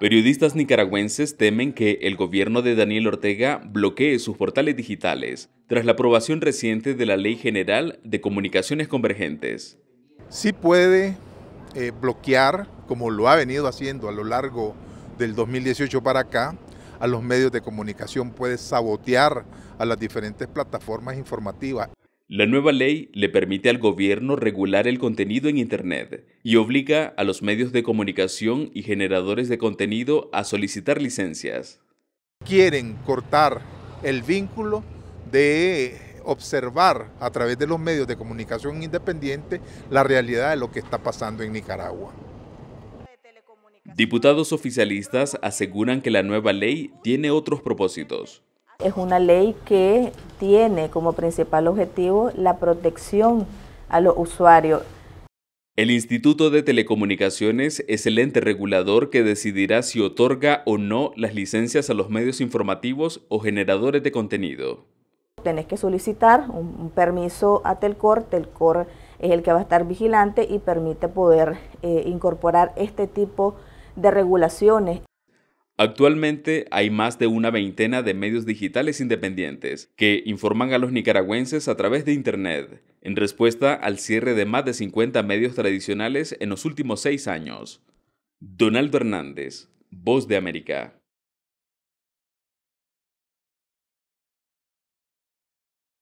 Periodistas nicaragüenses temen que el gobierno de Daniel Ortega bloquee sus portales digitales tras la aprobación reciente de la Ley General de Comunicaciones Convergentes. Sí puede eh, bloquear, como lo ha venido haciendo a lo largo del 2018 para acá, a los medios de comunicación, puede sabotear a las diferentes plataformas informativas. La nueva ley le permite al gobierno regular el contenido en Internet y obliga a los medios de comunicación y generadores de contenido a solicitar licencias. Quieren cortar el vínculo de observar a través de los medios de comunicación independiente la realidad de lo que está pasando en Nicaragua. Diputados oficialistas aseguran que la nueva ley tiene otros propósitos es una ley que tiene como principal objetivo la protección a los usuarios. El Instituto de Telecomunicaciones es el ente regulador que decidirá si otorga o no las licencias a los medios informativos o generadores de contenido. Tenés que solicitar un, permiso a Telcor. Telcor es el que va a estar vigilante y permite poder eh, incorporar este tipo de regulaciones. Actualmente hay más de una veintena de medios digitales independientes que informan a los nicaragüenses a través de Internet, en respuesta al cierre de más de 50 medios tradicionales en los últimos seis años. Donaldo Hernández, Voz de América.